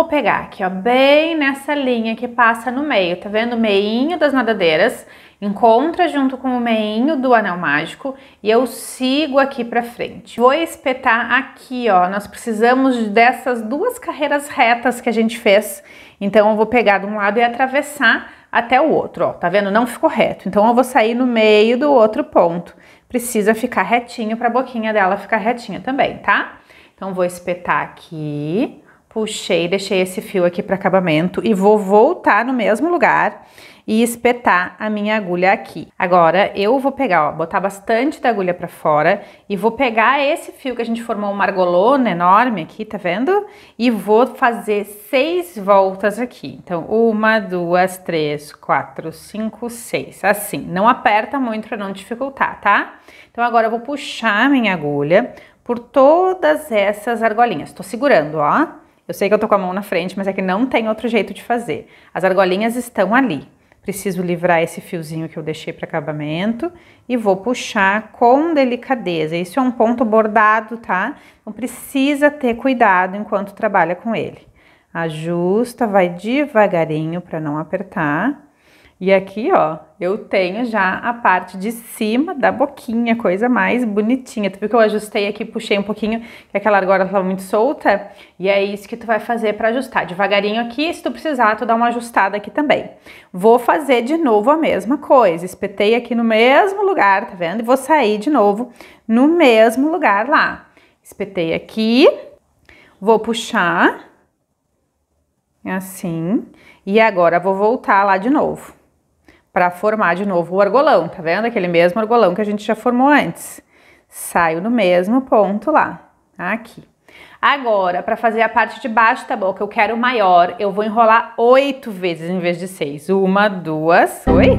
Vou pegar aqui, ó, bem nessa linha que passa no meio, tá vendo? O meinho das nadadeiras encontra junto com o meinho do anel mágico e eu sigo aqui para frente. Vou espetar aqui, ó, nós precisamos dessas duas carreiras retas que a gente fez, então eu vou pegar de um lado e atravessar até o outro, ó, tá vendo? Não ficou reto, então eu vou sair no meio do outro ponto. Precisa ficar retinho para a boquinha dela ficar retinha também, tá? Então vou espetar aqui Puxei, deixei esse fio aqui para acabamento e vou voltar no mesmo lugar e espetar a minha agulha aqui. Agora eu vou pegar, ó, botar bastante da agulha para fora e vou pegar esse fio que a gente formou uma argolona enorme aqui, tá vendo? E vou fazer seis voltas aqui. Então, uma, duas, três, quatro, cinco, seis. Assim, não aperta muito para não dificultar, tá? Então agora eu vou puxar minha agulha por todas essas argolinhas. Tô segurando, ó eu sei que eu tô com a mão na frente, mas é que não tem outro jeito de fazer. As argolinhas estão ali. Preciso livrar esse fiozinho que eu deixei para acabamento e vou puxar com delicadeza. Isso é um ponto bordado, tá? Então precisa ter cuidado enquanto trabalha com ele. Ajusta, vai devagarinho para não apertar e aqui, ó, eu tenho já a parte de cima da boquinha, coisa mais bonitinha. Tu viu que eu ajustei aqui, puxei um pouquinho, que aquela argola estava muito solta? E é isso que tu vai fazer para ajustar. Devagarinho aqui, se tu precisar, tu dá uma ajustada aqui também. Vou fazer de novo a mesma coisa. Espetei aqui no mesmo lugar, tá vendo? E vou sair de novo no mesmo lugar lá. Espetei aqui, vou puxar, assim, e agora vou voltar lá de novo para formar de novo o argolão, tá vendo? Aquele mesmo argolão que a gente já formou antes. Saio no mesmo ponto lá, aqui. Agora, para fazer a parte de baixo da tá boca, eu quero maior, eu vou enrolar oito vezes em vez de seis. Uma, duas, oi,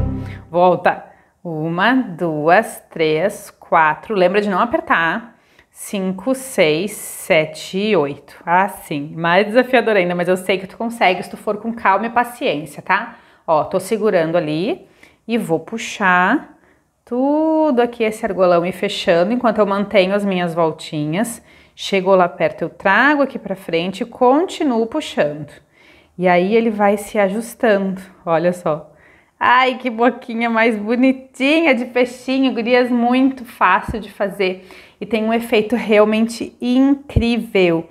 volta. Uma, duas, três, quatro, lembra de não apertar. Cinco, seis, sete e oito. Assim, mais desafiador ainda, mas eu sei que tu consegue se tu for com calma e paciência, tá? Ó, tô segurando ali e vou puxar tudo aqui esse argolão e fechando enquanto eu mantenho as minhas voltinhas. Chegou lá perto, eu trago aqui para frente e continuo puxando. E aí ele vai se ajustando, olha só. Ai, que boquinha mais bonitinha de peixinho, gurias, muito fácil de fazer e tem um efeito realmente incrível.